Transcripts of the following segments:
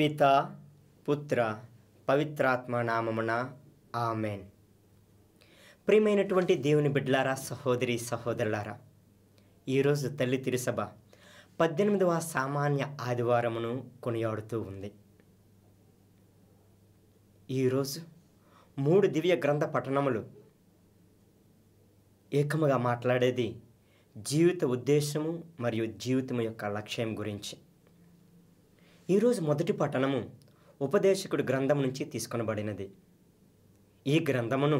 పిత పుత్ర పవిత్రాత్మ నామమున ఆమెన్ ప్రియమైనటువంటి దేవుని బిడ్లారా సహోదరి సహోదరులారా ఈరోజు తల్లి తిరుసభ పద్దెనిమిదవ సామాన్య ఆదివారమును కొనియాడుతూ ఉంది ఈరోజు మూడు దివ్య గ్రంథ పఠనములు ఏకముగా మాట్లాడేది జీవిత ఉద్దేశము మరియు జీవితం యొక్క లక్ష్యం గురించి ఈరోజు మొదటి పఠనము ఉపదేశకుడి గ్రంథం నుంచి తీసుకొనబడినది ఈ గ్రంథమును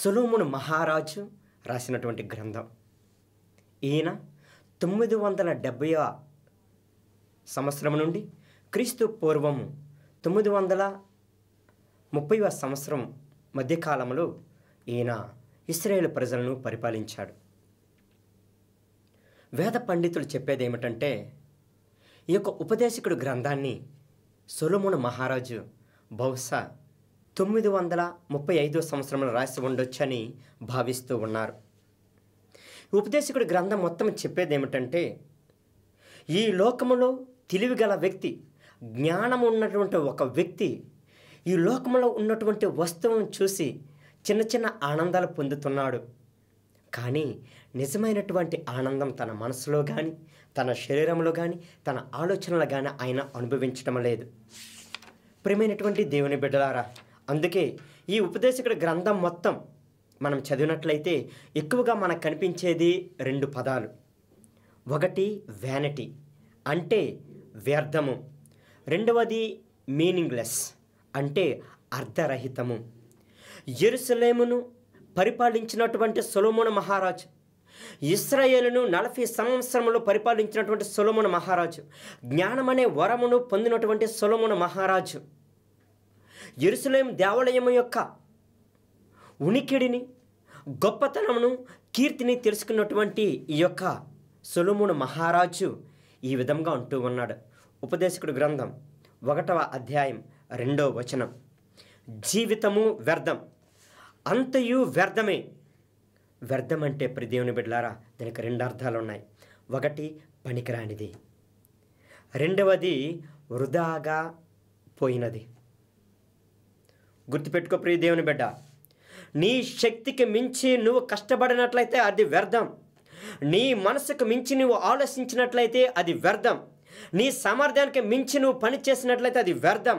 సులోమును మహారాజు రాసినటువంటి గ్రంథం ఈయన తొమ్మిది వందల డెబ్భై సంవత్సరం నుండి క్రీస్తు పూర్వము తొమ్మిది వందల ముప్పై సంవత్సరం మధ్యకాలంలో ఈయన ఇస్రాయేల్ ప్రజలను పరిపాలించాడు వేద పండితులు చెప్పేది ఏమిటంటే ఈ యొక్క ఉపదేశకుడు గ్రంథాన్ని సొలమును మహారాజు బహుశా తొమ్మిది వందల ముప్పై ఐదో సంవత్సరంలో రాసి అని భావిస్తూ ఉన్నారు ఉపదేశకుడు గ్రంథం మొత్తం చెప్పేది ఏమిటంటే ఈ లోకములో తెలివిగల వ్యక్తి జ్ఞానం ఉన్నటువంటి ఒక వ్యక్తి ఈ లోకంలో ఉన్నటువంటి వస్తువును చూసి చిన్న చిన్న ఆనందాలు పొందుతున్నాడు కానీ నిజమైనటువంటి ఆనందం తన మనసులో కానీ తన శరీరంలో కానీ తన ఆలోచనలు కానీ ఆయన అనుభవించడం లేదు ప్రేమైనటువంటి దేవుని బిడ్డలారా అందుకే ఈ ఉపదేశకుడి గ్రంథం మొత్తం మనం చదివినట్లయితే ఎక్కువగా మనకు కనిపించేది రెండు పదాలు ఒకటి వ్యానిటీ అంటే వ్యర్థము రెండవది మీనింగ్లెస్ అంటే అర్ధరహితము ఎరుసలేమును పరిపాలించినటువంటి సొలమున మహారాజు ఇస్రాయేలును నలభై సంవత్సరములు పరిపాలించినటువంటి సొలమున మహారాజు జ్ఞానమనే వరమును పొందినటువంటి సొలమున మహారాజు ఎరుసలేం దేవాలయం యొక్క ఉనికిడిని గొప్పతనమును కీర్తిని తెలుసుకున్నటువంటి ఈ యొక్క సొలమున మహారాజు ఈ విధంగా ఉంటూ ఉన్నాడు ఉపదేశకుడు గ్రంథం ఒకటవ అధ్యాయం రెండవ వచనం జీవితము వ్యర్థం అంతయు వ్యర్థమే వ్యర్థం అంటే ప్రదేవుని బిడ్డలారా దానికి రెండు అర్థాలు ఉన్నాయి ఒకటి పనికిరానిది రెండవది వృధాగా పోయినది గుర్తుపెట్టుకో ప్రియ దేవుని బిడ్డ నీ శక్తికి మించి నువ్వు కష్టపడినట్లయితే అది వ్యర్థం నీ మనసుకు మించి నువ్వు ఆలోచించినట్లయితే అది వ్యర్థం నీ సామర్థ్యానికి మించి నువ్వు పని చేసినట్లయితే అది వ్యర్థం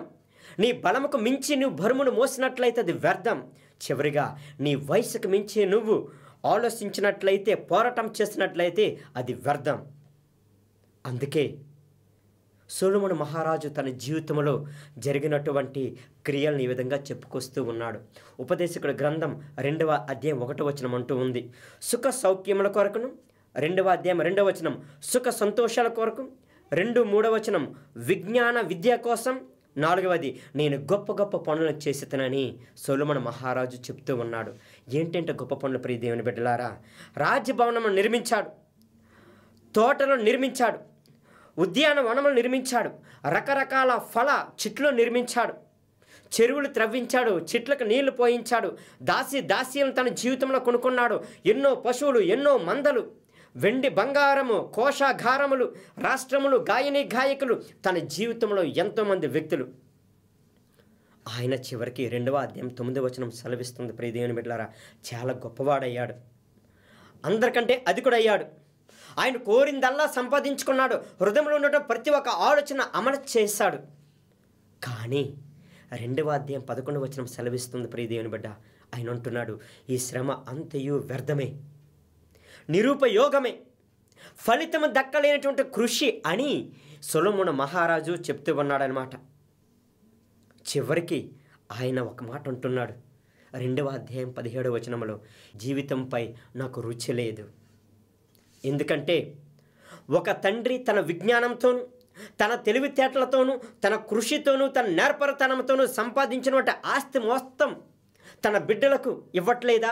నీ బలముకు మించి నువ్వు బరుమును మోసినట్లయితే అది వ్యర్థం చివరిగా నీ వయసుకు మించి నువ్వు ఆలోచించినట్లయితే పోరాటం చేసినట్లయితే అది వ్యర్థం అందుకే సోలుమను మహారాజు తన జీవితంలో జరిగినటువంటి క్రియలను ఈ విధంగా చెప్పుకొస్తూ ఉన్నాడు ఉపదేశకుడు గ్రంథం రెండవ అధ్యాయం ఒకటి వచనం అంటూ ఉంది సుఖ సౌఖ్యముల కొరకును రెండవ అధ్యాయం రెండవ వచనం సుఖ సంతోషాల కొరకు రెండు మూడవ వచనం విజ్ఞాన విద్య కోసం నాలుగవది నేను గొప్ప గొప్ప పనులు చేసేతనని సొలుమన మహారాజు చెప్తూ ఉన్నాడు ఏంటంటే గొప్ప పనులు ప్రియ దేవుని బిడ్డలారా రాజ్యభవనము నిర్మించాడు తోటలు నిర్మించాడు ఉద్యానవనములు నిర్మించాడు రకరకాల ఫల చెట్లు నిర్మించాడు చెరువులు త్రవ్వించాడు చెట్లకు నీళ్లు పోయించాడు దాసి దాసీలను తన జీవితంలో కొనుక్కున్నాడు ఎన్నో పశువులు ఎన్నో మందలు వెండి బంగారము కోశాఘారములు రాష్ట్రములు గాయని గాయకులు తన జీవితంలో ఎంతోమంది వ్యక్తులు ఆయన చివరికి రెండవ అధ్యాయం తొమ్మిదవ వచనం సెలవిస్తుంది ప్రియదేవుని బిడ్డారా చాలా గొప్పవాడయ్యాడు అందరికంటే అధికుడయ్యాడు ఆయన కోరిందల్లా సంపాదించుకున్నాడు హృదయంలో ఉండటం ప్రతి ఒక్క ఆలోచన అమలు చేశాడు కానీ రెండవ అధ్యాయం పదకొండవ వచనం సెలవిస్తుంది ప్రియదేవుని బిడ్డ ఆయన అంటున్నాడు ఈ శ్రమ అంతయు వ్యర్థమే నిరుపయోగమే ఫలితం దక్కలేనటువంటి కృషి అని సొలమున మహారాజు చెప్తూ ఉన్నాడనమాట చివరికి ఆయన ఒక మాట అంటున్నాడు రెండవ అధ్యాయం పదిహేడవ వచనంలో జీవితంపై నాకు రుచి లేదు ఎందుకంటే ఒక తండ్రి తన విజ్ఞానంతోనూ తన తెలివితేటలతోనూ తన కృషితోనూ తన నేర్పరతనంతోనూ సంపాదించినటువంటి ఆస్తి మొత్తం తన బిడ్డలకు ఇవ్వట్లేదా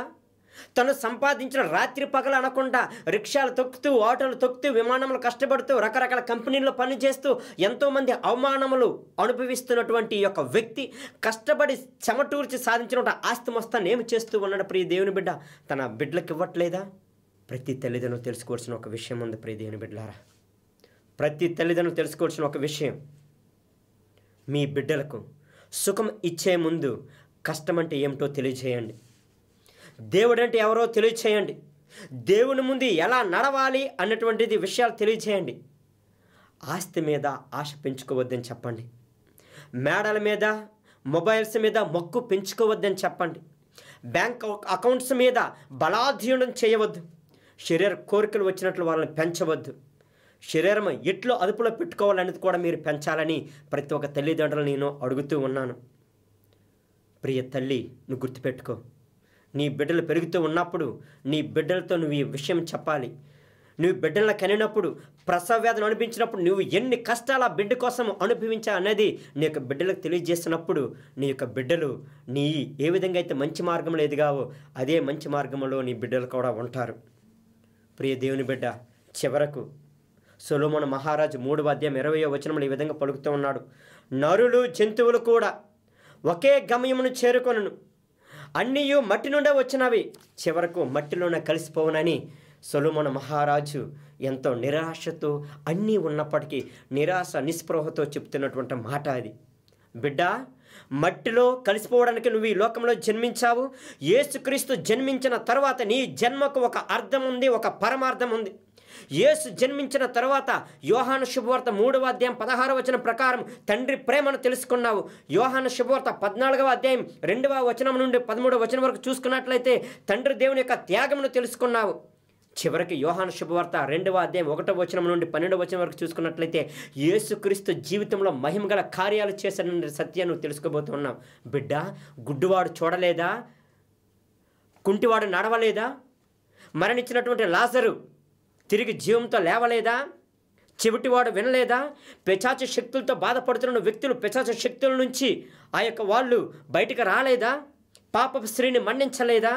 తను సంపాదించిన రాత్రి పగలు అనకుండా రిక్షాలు తొక్కుతూ ఆటోలు తొక్కుతూ విమానంలో కష్టపడుతూ రకరకాల కంపెనీల్లో పనిచేస్తూ ఎంతోమంది అవమానములు అనుభవిస్తున్నటువంటి యొక్క వ్యక్తి కష్టపడి చెమటూర్చి సాధించిన ఆస్తి మొత్తాన్ని ఏమి చేస్తూ ఉన్నాడు ప్రియ దేవుని బిడ్డ తన బిడ్డలకు ఇవ్వట్లేదా ప్రతి తల్లిదండ్రులు తెలుసుకోవాల్సిన ఒక విషయం ఉంది ప్రియ దేవుని బిడ్డలారా ప్రతి తల్లిదండ్రులు తెలుసుకోవాల్సిన ఒక విషయం మీ బిడ్డలకు సుఖం ఇచ్చే ముందు కష్టం అంటే ఏమిటో తెలియజేయండి దేవుడు అంటే ఎవరో తెలియచేయండి దేవుని ముందు ఎలా నడవాలి అన్నటువంటిది విషయాలు తెలియచేయండి ఆస్తి మీద ఆశ పెంచుకోవద్దని చెప్పండి మేడల మీద మొబైల్స్ మీద మొక్కు పెంచుకోవద్దని చెప్పండి బ్యాంక్ అకౌంట్స్ మీద బలాధీనం చేయవద్దు శరీర కోరికలు వచ్చినట్లు వాళ్ళని పెంచవద్దు శరీరం ఎట్లో అదుపులో పెట్టుకోవాలనేది కూడా మీరు పెంచాలని ప్రతి ఒక్క తల్లిదండ్రులు నేను అడుగుతూ ఉన్నాను ప్రియ తల్లి నువ్వు గుర్తుపెట్టుకో నీ బిడ్డలు పెరుగుతూ ఉన్నప్పుడు నీ బిడ్డలతో నువ్వు ఈ విషయం చెప్పాలి నువ్వు బిడ్డలను కనినప్పుడు ప్రసవ వ్యాధులు అనిపించినప్పుడు నువ్వు ఎన్ని కష్టాలు ఆ బిడ్డ కోసం అనుభవించా అనేది నీ యొక్క బిడ్డలకు తెలియజేసినప్పుడు నీ యొక్క బిడ్డలు నీ ఏ విధంగా అయితే మంచి మార్గంలో ఎదిగావో అదే మంచి మార్గంలో నీ బిడ్డలు కూడా ఉంటారు ప్రియ దేవుని బిడ్డ చివరకు సొలోమోన మహారాజు మూడు అధ్యాయం ఇరవై వచనంలో ఈ విధంగా పలుకుతూ ఉన్నాడు నరులు జంతువులు కూడా ఒకే గమయమును చేరుకొనను అన్నీయు మట్టి నుండే వచ్చినవి చివరకు మట్టిలోనే కలిసిపోవునని సొలుమన మహారాజు ఎంతో నిరాశతో అన్నీ ఉన్నప్పటికీ నిరాశ నిస్పృహతో చెప్తున్నటువంటి మాట అది బిడ్డ మట్టిలో కలిసిపోవడానికి నువ్వు ఈ లోకంలో జన్మించావు ఏసుక్రీస్తు జన్మించిన తర్వాత నీ జన్మకు ఒక అర్థం ఉంది ఒక పరమార్థం ఉంది యేసు జన్మించిన తర్వాత యోహాను శుభవార్త మూడవ అధ్యాయం పదహారవ వచనం ప్రకారం తండ్రి ప్రేమను తెలుసుకున్నావు యోహాను శుభవార్త పద్నాలుగవ అధ్యాయం రెండవ వచనం నుండి పదమూడవ వచనం వరకు చూసుకున్నట్లయితే తండ్రి దేవుని యొక్క త్యాగమును తెలుసుకున్నావు చివరికి యోహాను శుభవార్త రెండవ అధ్యాయం ఒకటో వచనం నుండి పన్నెండవ వచనం వరకు చూసుకున్నట్లయితే యేసుక్రీస్తు జీవితంలో మహిమగల కార్యాలు చేశాన సత్యాన్ని తెలుసుకోబోతున్నాం బిడ్డ గుడ్డువాడు చూడలేదా కుంటివాడు నడవలేదా మరణించినటువంటి లాజరు తిరిగి జీవంతో లేవలేదా చెవిటివాడు వినలేదా పెచాచ శక్తులతో బాధపడుతున్న వ్యక్తులు పెచాచ శక్తుల నుంచి ఆ యొక్క వాళ్ళు బయటకు రాలేదా పాప స్త్రీని మన్నించలేదా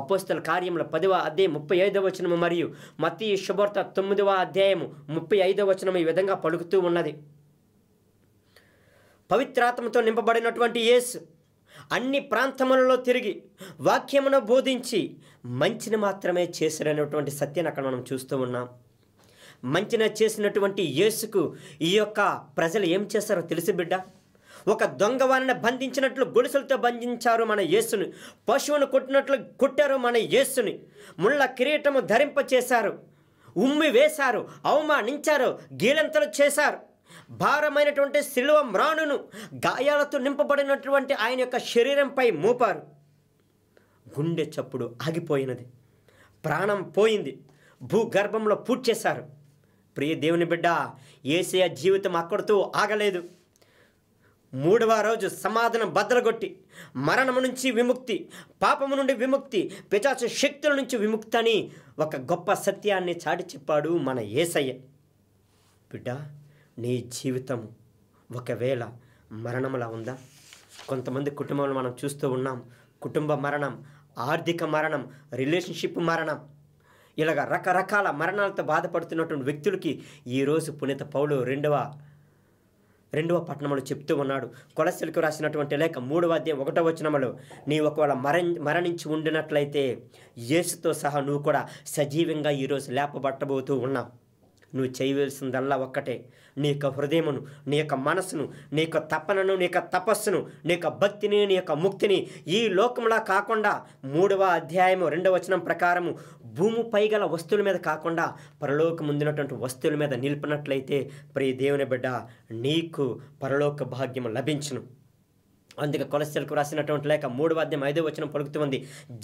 అపోస్తల కార్యముల పదివ అధ్యాయం ముప్పై ఐదవ వచనము మరియు మతి శుభార్త తొమ్మిదవ అధ్యాయము ముప్పై ఐదవ వచనము ఈ విధంగా పలుకుతూ ఉన్నది పవిత్రాత్మతో నింపబడినటువంటి యేసు అన్ని ప్రాంతములలో తిరిగి వాక్యమును బోధించి మంచిని మాత్రమే చేశారనేటువంటి సత్యాన్ని అక్కడ మనం చూస్తూ ఉన్నాం మంచిన చేసినటువంటి యేసుకు ఈ యొక్క ప్రజలు ఏం చేశారో తెలిసి బిడ్డ ఒక దొంగ వారిని బంధించినట్లు గొలుసులతో బంధించారు మన యేసుని పశువును కొట్టినట్లు కొట్టారు మన యేసుని ముళ్ళ కిరీటము ధరింపచేశారు ఉమ్మి వేశారు అవమానించారు గీలంతలు చేశారు భారమైనటువంటి శిలువ మ్రాణును గాయాలతో నింపబడినటువంటి ఆయన యొక్క శరీరంపై మోపారు గుండె చప్పుడు ఆగిపోయినది ప్రాణం పోయింది భూగర్భంలో పూడ్చేశారు ప్రియ దేవుని బిడ్డ ఏసయ జీవితం అక్కడితో ఆగలేదు మూడవ రోజు సమాధానం బద్దలగొట్టి మరణము నుంచి విముక్తి పాపము నుండి విముక్తి పిచాచ శక్తుల నుంచి విముక్తి అని ఒక గొప్ప సత్యాన్ని చాటి చెప్పాడు మన ఏసయ్య బిడ్డ నీ జీవితం ఒకవేళ మరణంలా ఉందా కొంతమంది కుటుంబంలో మనం చూస్తూ ఉన్నాం కుటుంబ మరణం ఆర్థిక మరణం రిలేషన్షిప్ మరణం ఇలాగ రకరకాల మరణాలతో బాధపడుతున్నటువంటి వ్యక్తులకి ఈరోజు పునీత పౌలు రెండవ రెండవ పట్టణంలో చెప్తూ ఉన్నాడు కొలసలకు రాసినటువంటి లేఖ మూడవ అధ్యాయం ఒకటో వచ్చినములు నీ ఒకవేళ మరణ మరణించి ఉండినట్లయితే యేసుతో సహా నువ్వు కూడా సజీవంగా ఈరోజు లేపబట్టబోతూ ఉన్నావు నువ్వు చేయవలసిందల్లా ఒక్కటే నీ యొక్క హృదయమును నీ యొక్క మనసును నీ యొక్క తపనను నీ యొక్క తపస్సును నీ యొక్క భక్తిని నీ యొక్క ముక్తిని ఈ లోకంలో కాకుండా మూడవ అధ్యాయము రెండవ వచనం ప్రకారము భూమిపై గల వస్తువుల మీద కాకుండా పరలోకం ముందున్నటువంటి వస్తువుల మీద నిలిపినట్లయితే ప్రియ దేవుని బిడ్డ నీకు పరలోక భాగ్యము లభించును అందుకే కొలస్ట్రాల్కు రాసినటువంటి లేక మూడు వద్యం ఐదో వచ్చిన పలుకుతుంది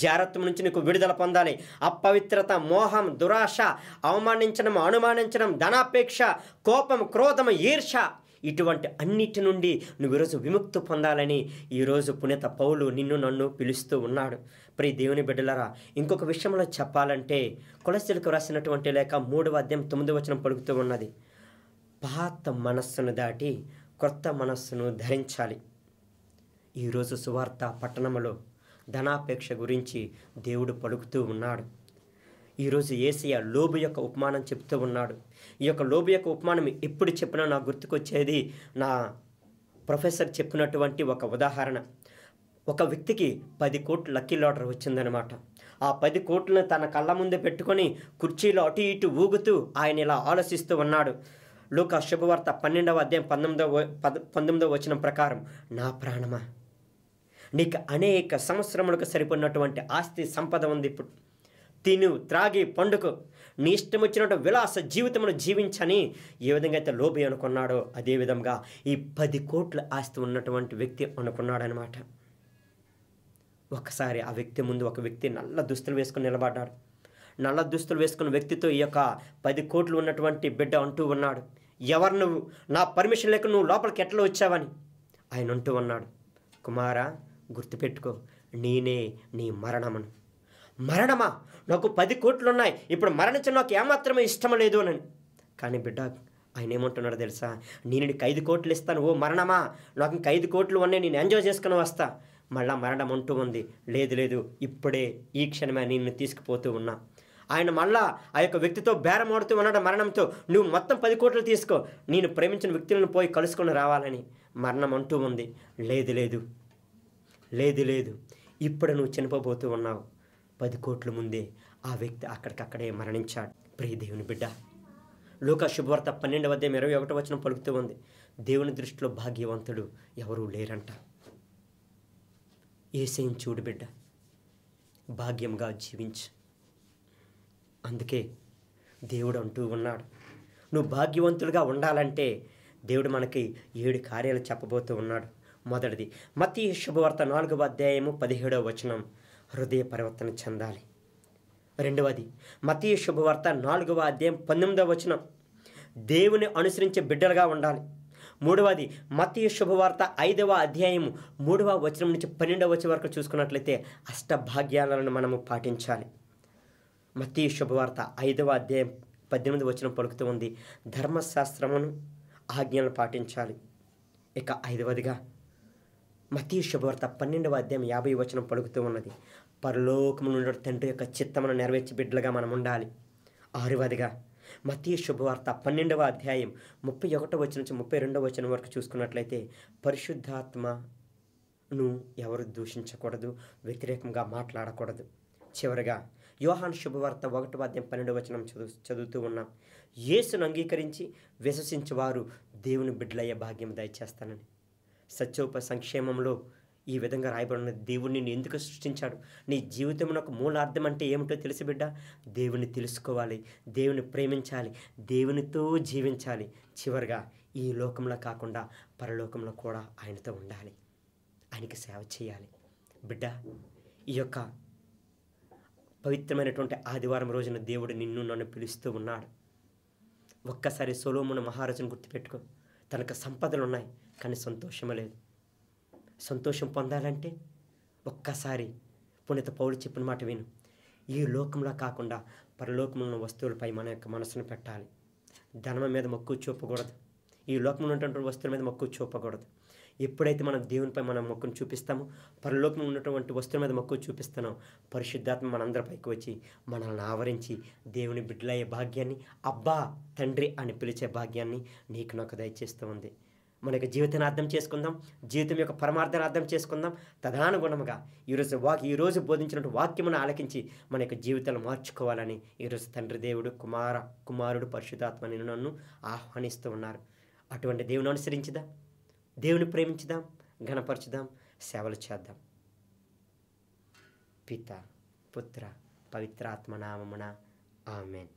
జాగ్రత్తం నుంచి నీకు విడుదల పొందాలి అపవిత్రత మోహం దురాశ అవమానించడం అనుమానించడం ధనాపేక్ష కోపం క్రోధం ఈర్ష ఇటువంటి అన్నిటి నుండి నువ్వు ఈరోజు విముక్తి పొందాలని ఈరోజు పునీత పౌలు నిన్ను నన్ను పిలుస్తూ ఉన్నాడు ప్రి దేవుని బిడ్డలరా ఇంకొక విషయంలో చెప్పాలంటే కులస్తులకు రాసినటువంటి లేక మూడు వద్యం తొమ్మిది వచ్చిన పలుకుతూ ఉన్నది పాత మనస్సును దాటి క్రొత్త మనస్సును ధరించాలి ఈరోజు సువార్త పట్టణంలో ధనాపేక్ష గురించి దేవుడు పలుకుతూ ఉన్నాడు ఈరోజు ఏసీయ లోబు యొక్క ఉపమానం చెప్తూ ఉన్నాడు ఈ యొక్క లోబు యొక్క ఉపమానం ఎప్పుడు చెప్పినా నా గుర్తుకొచ్చేది నా ప్రొఫెసర్ చెప్పినటువంటి ఒక ఉదాహరణ ఒక వ్యక్తికి పది కోట్లు లక్కీ లాటర్ వచ్చిందనమాట ఆ పది కోట్లను తన కళ్ళ ముందు పెట్టుకొని కుర్చీలో అటు ఇటు ఊగుతూ ఆయన ఇలా ఆలోచిస్తూ ఉన్నాడు లోక శుభవార్త పన్నెండవ అధ్యాయం పంతొమ్మిదవ పద పంతొమ్మిదవ వచనం ప్రకారం నా ప్రాణమా నీకు అనేక సంవత్సరములకు సరిపడినటువంటి ఆస్తి సంపద ఉంది ఇప్పుడు తిను త్రాగి పండుకు నీ ఇష్టం వచ్చినట్టు విలాస జీవితమును జీవించని ఏ విధంగా అయితే లోబి అనుకున్నాడో అదేవిధంగా ఈ పది కోట్ల ఆస్తి ఉన్నటువంటి వ్యక్తి అనుకున్నాడనమాట ఒకసారి ఆ వ్యక్తి ముందు ఒక వ్యక్తి నల్ల దుస్తులు వేసుకుని నిలబడ్డాడు నల్ల దుస్తులు వేసుకున్న వ్యక్తితో ఈ యొక్క పది కోట్లు ఉన్నటువంటి బిడ్డ అంటూ ఉన్నాడు ఎవరు నువ్వు నా పర్మిషన్ లేక నువ్వు లోపలికి ఎట్లా వచ్చావని ఆయన అంటూ ఉన్నాడు కుమారా గుర్తుపెట్టుకో నేనే నీ మరణమను మరణమా నాకు పది కోట్లున్నాయి ఇప్పుడు మరణించిన నాకు ఏమాత్రమే ఇష్టం లేదు అని కానీ బిడ్డ ఆయన ఏమంటున్నాడు తెలుసా నేను నీకు ఐదు కోట్లు ఇస్తాను ఓ మరణమా నాకు ఇంక ఐదు కోట్లు ఉన్నాయి నేను ఎంజాయ్ చేసుకుని వస్తా మళ్ళా మరణం అంటూ ఉంది లేదు లేదు ఇప్పుడే ఈ క్షణమే నిన్ను తీసుకుపోతూ ఉన్నా ఆయన మళ్ళా ఆ యొక్క వ్యక్తితో బేరం ఆడుతూ ఉన్నాడు మరణంతో నువ్వు మొత్తం పది కోట్లు తీసుకో నేను ప్రేమించిన వ్యక్తులను పోయి కలుసుకొని రావాలని మరణం అంటూ ఉంది లేదు లేదు లేదు లేదు ఇప్పుడు నువ్వు చనిపోబోతూ ఉన్నావు పది కోట్ల ముందే ఆ వ్యక్తి అక్కడికక్కడే మరణించాడు ప్రియ దేవుని బిడ్డ లోక శుభవార్త పన్నెండవ వద్ద ఇరవై ఒకటి వచనం పలుకుతూ ఉంది దేవుని దృష్టిలో భాగ్యవంతుడు ఎవరూ లేరంట ఏసేం చూడు బిడ్డ భాగ్యంగా జీవించు అందుకే దేవుడు అంటూ ఉన్నాడు నువ్వు భాగ్యవంతులుగా ఉండాలంటే దేవుడు మనకి ఏడు కార్యాలు చెప్పబోతూ ఉన్నాడు మొదటిది మతీ శుభవార్త నాలుగవ అధ్యాయము పదిహేడవ వచనం హృదయ పరివర్తన చెందాలి రెండవది మతీయ శుభవార్త నాలుగవ అధ్యాయం పంతొమ్మిదవ వచనం దేవుని అనుసరించే బిడ్డలుగా ఉండాలి మూడవది మతీయ శుభవార్త ఐదవ అధ్యాయము మూడవ వచనం నుంచి పన్నెండవ వచనం వరకు చూసుకున్నట్లయితే అష్టభాగ్యాలను మనము పాటించాలి మతీయ శుభవార్త ఐదవ అధ్యాయం పద్దెనిమిది వచనం పలుకుతూ ఉంది ధర్మశాస్త్రమును ఆజ్ఞలను పాటించాలి ఇక ఐదవదిగా మతీ శుభవార్త పన్నెండవ అధ్యాయం యాభై వచనం పలుకుతూ ఉన్నది పరలోకములు తండ్రి యొక్క చిత్తమును నెరవేర్చి బిడ్డలుగా మనం ఉండాలి ఆరువదిగా మతీ శుభవార్త పన్నెండవ అధ్యాయం ముప్పై ఒకటో వచ్చిన నుంచి ముప్పై రెండవ వచనం వరకు చూసుకున్నట్లయితే పరిశుద్ధాత్మను ఎవరు దూషించకూడదు వ్యతిరేకంగా మాట్లాడకూడదు చివరిగా యోహాన్ శుభవార్త ఒకటో అధ్యాయం పన్నెండవ వచనం చదువు చదువుతూ ఉన్నాం యేసును అంగీకరించి విశ్వసించేవారు దేవుని బిడ్డలయ్యే భాగ్యం దయచేస్తానని సత్యోప సంక్షేమంలో ఈ విధంగా రాయబడిన దేవుడిని నేను ఎందుకు సృష్టించాడు నీ జీవితం ఒక మూలార్థం అంటే ఏమిటో తెలిసి బిడ్డ దేవుని తెలుసుకోవాలి దేవుని ప్రేమించాలి దేవునితో జీవించాలి చివరిగా ఈ లోకంలో కాకుండా పరలోకంలో కూడా ఆయనతో ఉండాలి ఆయనకి సేవ చేయాలి బిడ్డ ఈ యొక్క పవిత్రమైనటువంటి ఆదివారం రోజున దేవుడు నిన్ను నన్ను పిలుస్తూ ఉన్నాడు ఒక్కసారి సొలోమున మహారాజును గుర్తుపెట్టుకో తనకు సంపదలు ఉన్నాయి కానీ సంతోషం లేదు సంతోషం పొందాలంటే ఒక్కసారి పుణ్యత పౌరుడు చెప్పిన మాట విను ఈ లోకంలో కాకుండా పరలోకంలో వస్తువులపై మన యొక్క మనసును పెట్టాలి ధనం మీద మక్కువ చూపకూడదు ఈ లోకంలో ఉన్నటువంటి వస్తువుల మీద మక్కువ చూపకూడదు ఎప్పుడైతే మనం దేవునిపై మనం మొక్కును చూపిస్తామో పరలోకంలో ఉన్నటువంటి వస్తువుల మీద మక్కువ చూపిస్తున్నాం పరిశుద్ధాత్మ మనందరిపైకి వచ్చి మనల్ని ఆవరించి దేవుని బిడ్డలయ్యే భాగ్యాన్ని అబ్బా తండ్రి అని పిలిచే భాగ్యాన్ని నీకు నాకు దయచేస్తూ ఉంది మన యొక్క జీవితాన్ని అర్థం చేసుకుందాం జీవితం యొక్క పరమార్థాన్ని అర్థం చేసుకుందాం తదానుగుణముగా ఈరోజు వాక్ ఈరోజు బోధించినటువంటి వాక్యమును ఆలకించి మన యొక్క జీవితాలు మార్చుకోవాలని ఈరోజు తండ్రి దేవుడు కుమార కుమారుడు పరిశుధాత్మ నేను నన్ను ఆహ్వానిస్తూ ఉన్నారు అటువంటి దేవుని అనుసరించుదాం దేవుని ప్రేమించుదాం ఘనపరచుదాం సేవలు చేద్దాం పిత పుత్ర పవిత్రాత్మ నామమున ఆమెన్